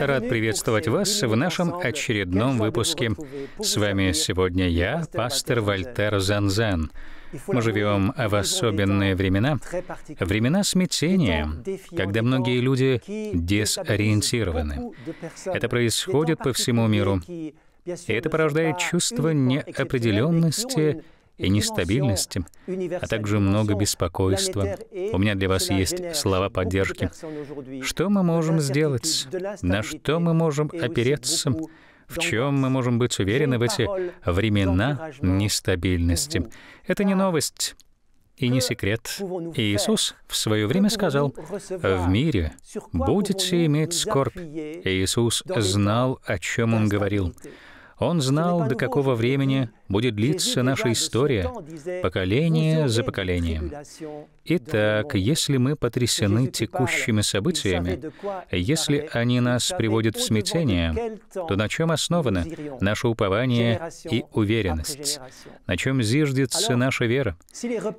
Рад приветствовать вас в нашем очередном выпуске. С вами сегодня я, пастор Вольтер Занзан. Мы живем в особенные времена, времена смятения, когда многие люди дезориентированы. Это происходит по всему миру. И это порождает чувство неопределенности и нестабильности, а также много беспокойства. У меня для вас есть слова поддержки. Что мы можем сделать? На что мы можем опереться? В чем мы можем быть уверены в эти времена нестабильности? Это не новость. И не секрет, Иисус в свое время сказал, «В мире будете иметь скорбь». Иисус знал, о чем Он говорил. Он знал, до какого времени будет длиться наша история, поколение за поколением. Итак, если мы потрясены текущими событиями, если они нас приводят в смятение, то на чем основано наше упование и уверенность? На чем зиждется наша вера?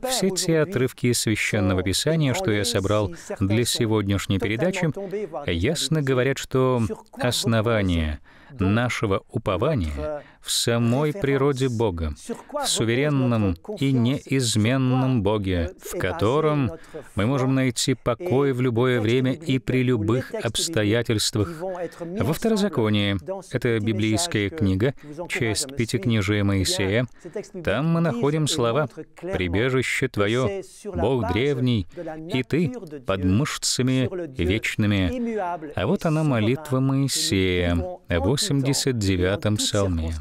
Все те отрывки из Священного Писания, что я собрал для сегодняшней передачи, ясно говорят, что основание нашего упования — в самой природе Бога, в суверенном и неизменном Боге, в котором мы можем найти покой в любое время и при любых обстоятельствах. Во Второзаконии, это библейская книга, часть Пятикнижия Моисея, там мы находим слова «Прибежище Твое, Бог древний, и Ты под мышцами вечными». А вот она молитва Моисея в 89-м псалме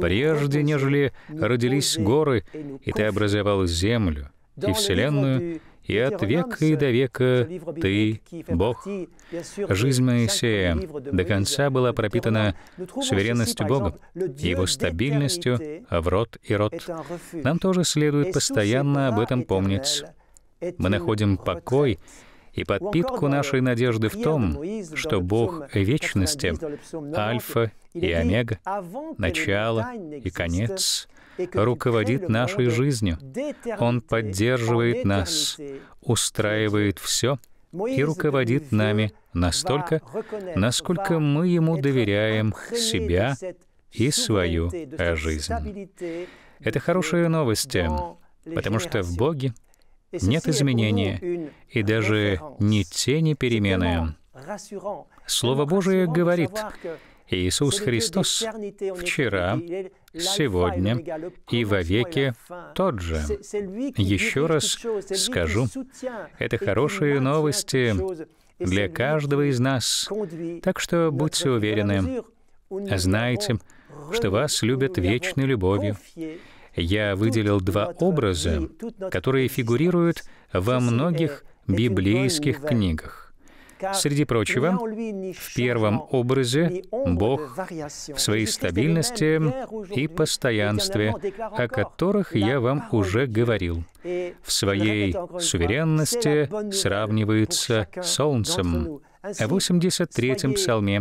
прежде нежели родились горы, и ты образовал землю и вселенную, и от века и до века ты — Бог. Жизнь Моисея до конца была пропитана суверенностью Бога, его стабильностью в род и род. Нам тоже следует постоянно об этом помнить. Мы находим покой и подпитку нашей надежды в том, что Бог вечности — Альфа и омега, начало и конец, руководит нашей жизнью. Он поддерживает нас, устраивает все и руководит нами настолько, насколько мы Ему доверяем себя и свою э, жизнь. Это хорошие новости, потому что в Боге нет изменения и даже ни тени перемены. Слово Божие говорит, Иисус Христос вчера, сегодня и вовеки тот же. Еще раз скажу, это хорошие новости для каждого из нас. Так что будьте уверены, знайте, что вас любят вечной любовью. Я выделил два образа, которые фигурируют во многих библейских книгах. Среди прочего, в первом образе Бог в своей стабильности и постоянстве, о которых я вам уже говорил, в своей суверенности сравнивается с солнцем. В 83-м псалме,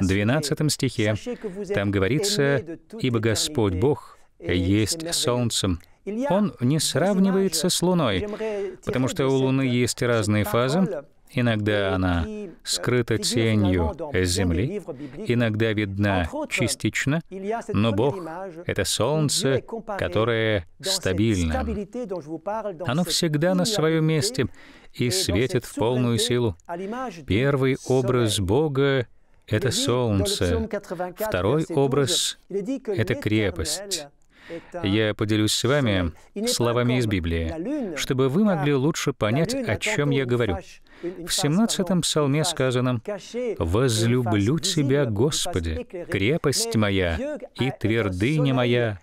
12 стихе, там говорится «Ибо Господь Бог есть солнцем». Он не сравнивается с Луной, потому что у Луны есть разные фазы, Иногда она скрыта тенью земли, иногда видна частично, но Бог — это солнце, которое стабильно. Оно всегда на своем месте и светит в полную силу. Первый образ Бога — это солнце, второй образ — это крепость я поделюсь с вами словами из Библии, чтобы вы могли лучше понять, о чем я говорю. В 17-м псалме сказано «Возлюблю Тебя, Господи, крепость моя и твердыня моя».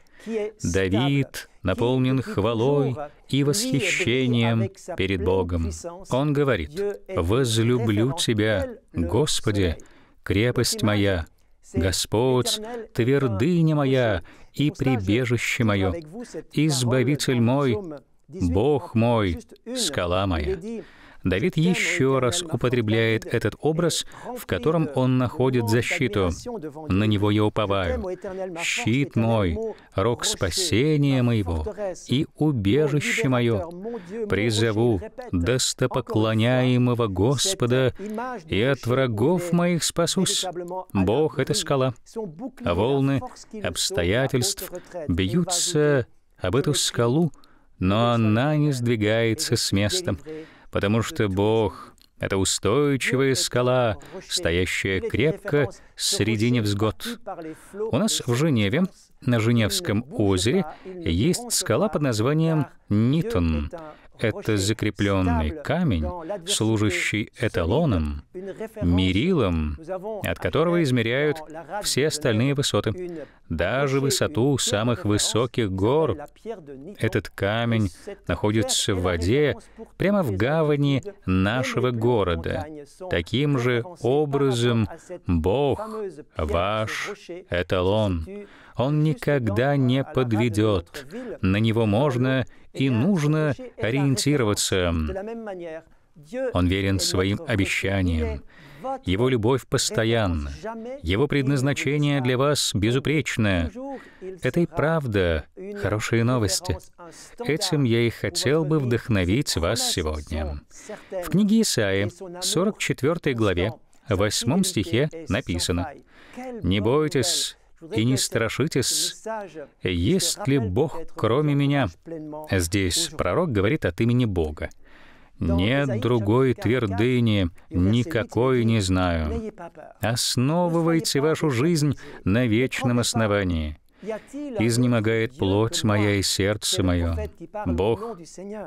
Давид наполнен хвалой и восхищением перед Богом. Он говорит «Возлюблю Тебя, Господи, крепость моя Господь, твердыня моя и прибежище мое, избавитель мой, Бог мой, скала моя. Давид еще раз употребляет этот образ, в котором он находит защиту. На него я уповаю. Щит мой, рог спасения моего и убежище мое. Призову достопоклоняемого Господа и от врагов моих спасусь. Бог — это скала. волны обстоятельств бьются об эту скалу, но она не сдвигается с места потому что Бог — это устойчивая скала, стоящая крепко среди невзгод. У нас в Женеве, на Женевском озере, есть скала под названием Нитон это закрепленный камень, служащий эталоном, мерилом, от которого измеряют все остальные высоты, даже высоту самых высоких гор. Этот камень находится в воде прямо в гавани нашего города. Таким же образом Бог — ваш эталон. Он никогда не подведет. На него можно и нужно ориентироваться. Он верен своим обещаниям. Его любовь постоянна. Его предназначение для вас безупречно. Это и правда хорошие новости. Этим я и хотел бы вдохновить вас сегодня. В книге Исаи, 44 главе, в 8 стихе написано, «Не бойтесь, и не страшитесь, есть ли Бог кроме меня. Здесь пророк говорит от имени Бога. Нет другой твердыни, никакой не знаю. Основывайте вашу жизнь на вечном основании. Изнемогает плоть моя и сердце мое. Бог,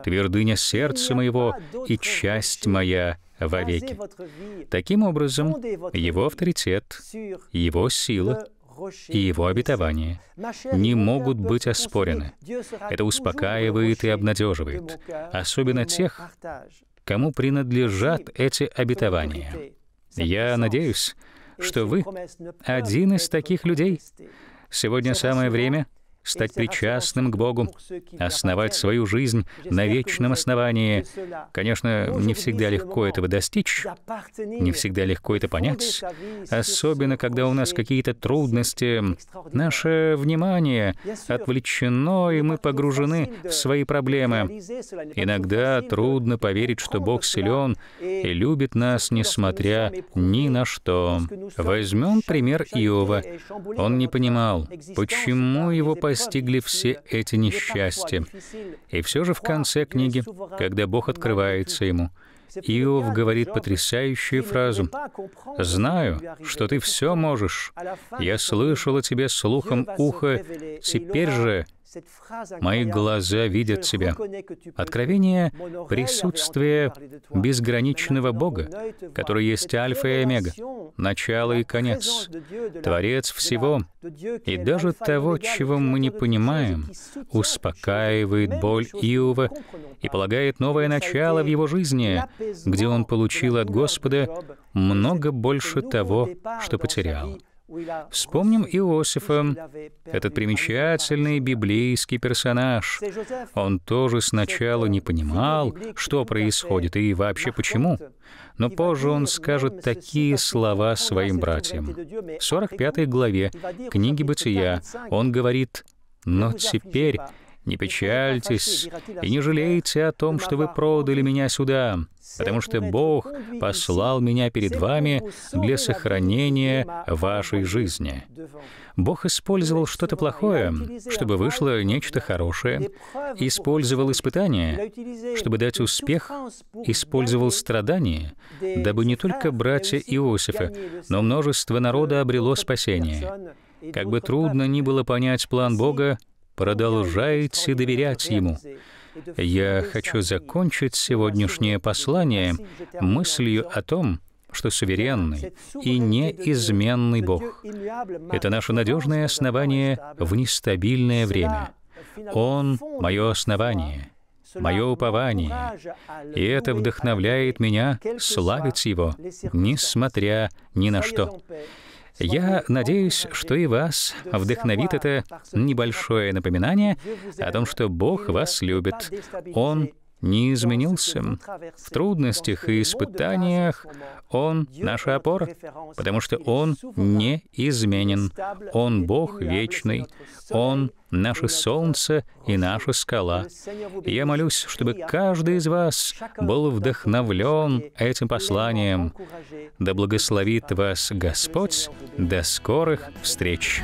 твердыня сердца моего и часть моя вовеки. Таким образом, его авторитет, его сила — и Его обетования не могут быть оспорены. Это успокаивает и обнадеживает, особенно тех, кому принадлежат эти обетования. Я надеюсь, что вы один из таких людей. Сегодня самое время — стать причастным к Богу, основать свою жизнь на вечном основании. Конечно, не всегда легко этого достичь, не всегда легко это понять, особенно когда у нас какие-то трудности. Наше внимание отвлечено, и мы погружены в свои проблемы. Иногда трудно поверить, что Бог силен и любит нас, несмотря ни на что. Возьмем пример Иова. Он не понимал, почему его по постигли все эти несчастья. И все же в конце книги, когда Бог открывается ему, Иов говорит потрясающую фразу. «Знаю, что ты все можешь. Я слышал о тебе слухом уха. Теперь же мои глаза видят тебя». Откровение — присутствие безграничного Бога, который есть альфа и омега начало и конец, Творец всего, и даже того, чего мы не понимаем, успокаивает боль Иова и полагает новое начало в его жизни, где он получил от Господа много больше того, что потерял. Вспомним Иосифа, этот примечательный библейский персонаж. Он тоже сначала не понимал, что происходит и вообще почему. Но позже он скажет такие слова своим братьям. В 45 главе книги «Бытия» он говорит, «Но теперь не печальтесь и не жалейте о том, что вы продали меня сюда, потому что Бог послал меня перед вами для сохранения вашей жизни». Бог использовал что-то плохое, чтобы вышло нечто хорошее, использовал испытания, чтобы дать успех, использовал страдания, дабы не только братья Иосифа, но множество народа обрело спасение. Как бы трудно ни было понять план Бога, Продолжайте доверять Ему. Я хочу закончить сегодняшнее послание мыслью о том, что суверенный и неизменный Бог — это наше надежное основание в нестабильное время. Он — мое основание, мое упование, и это вдохновляет меня славить Его, несмотря ни на что. Я надеюсь, что и вас вдохновит это небольшое напоминание о том, что Бог вас любит. Он не изменился. В трудностях и испытаниях Он наша опора, потому что Он не изменен Он Бог вечный. Он наше солнце и наша скала. я молюсь, чтобы каждый из вас был вдохновлен этим посланием. Да благословит вас Господь. До скорых встреч!